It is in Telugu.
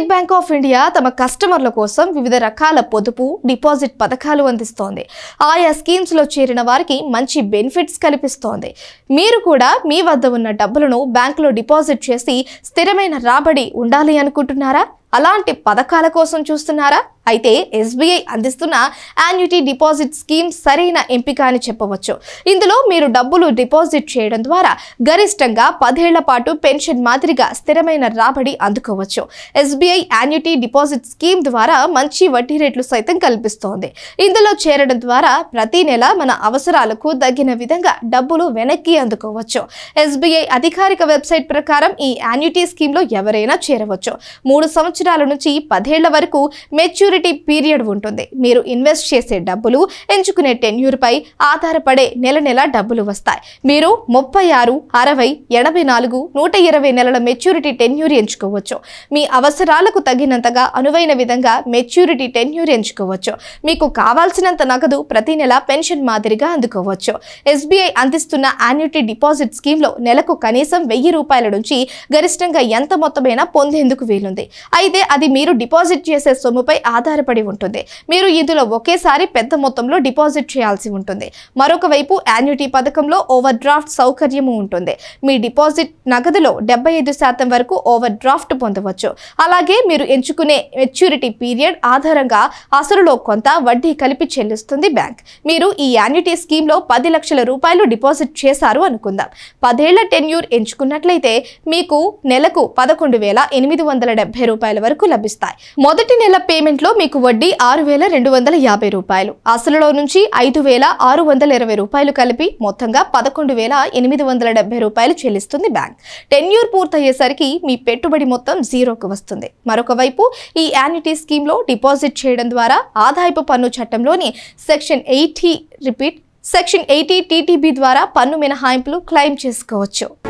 స్టేట్ బ్యాంక్ ఆఫ్ ఇండియా తమ కస్టమర్ల కోసం వివిధ రకాల పొదుపు డిపాజిట్ పథకాలు అందిస్తోంది ఆయా స్కీమ్స్లో చేరిన వారికి మంచి బెనిఫిట్స్ కల్పిస్తోంది మీరు కూడా మీ వద్ద ఉన్న డబ్బులను బ్యాంకులో డిపాజిట్ చేసి స్థిరమైన రాబడి ఉండాలి అనుకుంటున్నారా అలాంటి పథకాల కోసం చూస్తున్నారా అయితే ఎస్బీఐ అందిస్తున్న యాన్యుటీ డిపాజిట్ స్కీమ్ సరైన ఎంపిక అని చెప్పవచ్చు ఇందులో మీరు డబ్బులు డిపాజిట్ చేయడం ద్వారా గరిష్టంగా పదేళ్ల పాటు పెన్షన్ మాదిరిగా స్థిరమైన రాబడి అందుకోవచ్చు ఎస్బీఐ యాన్యుటీ డిపాజిట్ స్కీమ్ ద్వారా మంచి వడ్డీ రేట్లు సైతం కల్పిస్తోంది ఇందులో చేరడం ద్వారా ప్రతి నెల మన అవసరాలకు తగిన విధంగా డబ్బులు వెనక్కి అందుకోవచ్చు ఎస్బీఐ అధికారిక వెబ్సైట్ ప్రకారం ఈ యాన్యుటీ స్కీమ్లో ఎవరైనా చేరవచ్చు మూడు సంవత్సరాలు సంవత్సరాల నుంచి పదేళ్ల వరకు మెచ్యూరిటీ పీరియడ్ ఉంటుంది మీరు ఇన్వెస్ట్ చేసే డబ్బులు ఎంచుకునే టెన్యూర్పై ఆధారపడే నెల నెల డబ్బులు వస్తాయి మీరు ముప్పై ఆరు అరవై ఎనభై నాలుగు నూట ఇరవై నెలల మెచ్యూరిటీ టెన్యూర్ ఎంచుకోవచ్చు మీ అవసరాలకు తగినంతగా అనువైన విధంగా మెచ్యూరిటీ టెన్యూర్ ఎంచుకోవచ్చు మీకు కావాల్సినంత నగదు ప్రతి నెల పెన్షన్ మాదిరిగా అందుకోవచ్చు ఎస్బీఐ అందిస్తున్న యాన్యుటీ డిపాజిట్ స్కీమ్లో నెలకు కనీసం వెయ్యి రూపాయల నుంచి గరిష్టంగా ఎంత మొత్తమైనా పొందేందుకు వీలుంది అయితే అయితే అది మీరు డిపాజిట్ చేసే సొమ్ముపై ఆధారపడి ఉంటుంది మీరు ఇందులో ఒకేసారి పెద్ద మొత్తంలో డిపాజిట్ చేయాల్సి ఉంటుంది మరొక వైపు యాన్యుటీ పథకంలో ఓవర్ డ్రాఫ్ట్ సౌకర్యము ఉంటుంది మీ డిపాజిట్ నగదులో డెబ్బై ఐదు శాతం వరకు ఓవర్ డ్రాఫ్ట్ పొందవచ్చు అలాగే మీరు ఎంచుకునే మెచ్యూరిటీ పీరియడ్ ఆధారంగా అసలులో కొంత వడ్డీ కలిపి చెల్లిస్తుంది బ్యాంక్ మీరు ఈ యాన్యుటీ స్కీమ్లో పది లక్షల రూపాయలు డిపాజిట్ చేశారు అనుకుందాం పదేళ్ల టెన్యూర్ ఎంచుకున్నట్లయితే మీకు నెలకు పదకొండు వేల ఎనిమిది వందల డెబ్బై వరకు లభిస్తాయి మొదటి నెల పేమెంట్లో మీకు వడ్డీ ఆరు వేల రెండు వందల యాభై రూపాయలు అసలులో నుంచి ఐదు వేల ఆరు వందల ఇరవై రూపాయలు కలిపి మొత్తంగా పదకొండు వేల ఎనిమిది వందల డెబ్బై రూపాయలు చెల్లిస్తుంది బ్యాంక్ టెన్యూర్ పూర్తయ్యేసరికి మీ పెట్టుబడి మొత్తం జీరోకు వస్తుంది మరొక వైపు ఈ యాన్యుటీ స్కీమ్లో డిపాజిట్ చేయడం ద్వారా ఆదాయపు పన్ను చట్టంలోని section eighty repeat section eighty TTB ద్వారా పన్ను మినహాయింపులు క్లెయిమ్ చేసుకోవచ్చు